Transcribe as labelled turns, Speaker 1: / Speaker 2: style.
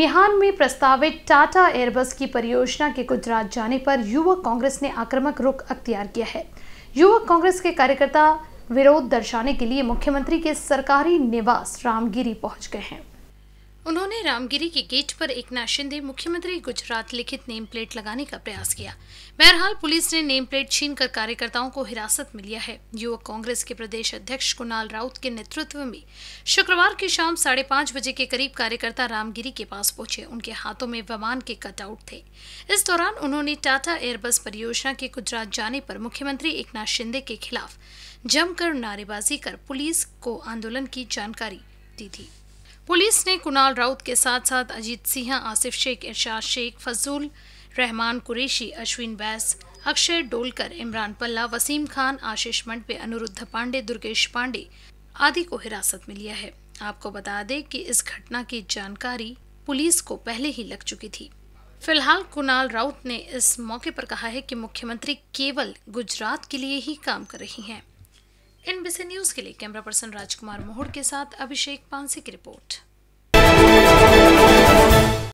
Speaker 1: मिहान में प्रस्तावित टाटा एयरबस की परियोजना के गुजरात जाने पर युवक कांग्रेस ने आक्रामक रुख अख्तियार किया है युवक कांग्रेस के कार्यकर्ता विरोध दर्शाने के लिए मुख्यमंत्री के सरकारी निवास रामगिरी पहुंच गए हैं उन्होंने रामगिरी के गेट पर एक शिंदे मुख्यमंत्री गुजरात लिखित नेम प्लेट लगाने का प्रयास किया बहरहाल पुलिस ने नेम प्लेट छीन कर कार्यकर्ताओं को हिरासत में लिया है युवक कांग्रेस के प्रदेश अध्यक्ष कुणाल राउत के नेतृत्व में शुक्रवार की शाम साढ़े पांच बजे के करीब कार्यकर्ता रामगिरी के पास पहुंचे उनके हाथों में वमान के कटआउट थे इस दौरान उन्होंने टाटा एयरबस परियोजना के गुजरात जाने पर मुख्यमंत्री एक शिंदे के खिलाफ जमकर नारेबाजी कर पुलिस को आंदोलन की जानकारी दी थी पुलिस ने कुणाल राउत के साथ साथ अजीत सिंह आसिफ शेख इरशाद शेख फजूल रहमान कुरेशी अश्विन बैस अक्षय डोलकर इमरान पल्ला वसीम खान आशीष मंडपे अनुरुद्ध पांडे दुर्गेश पांडे आदि को हिरासत में लिया है आपको बता दें कि इस घटना की जानकारी पुलिस को पहले ही लग चुकी थी फिलहाल कुणाल राउत ने इस मौके पर कहा है कि मुख्यमंत्री केवल गुजरात के लिए ही काम कर रही हैं एनबीसी न्यूज़ के लिए कैमरा पर्सन राजकुमार मोहड़ के साथ अभिषेक पांसी की रिपोर्ट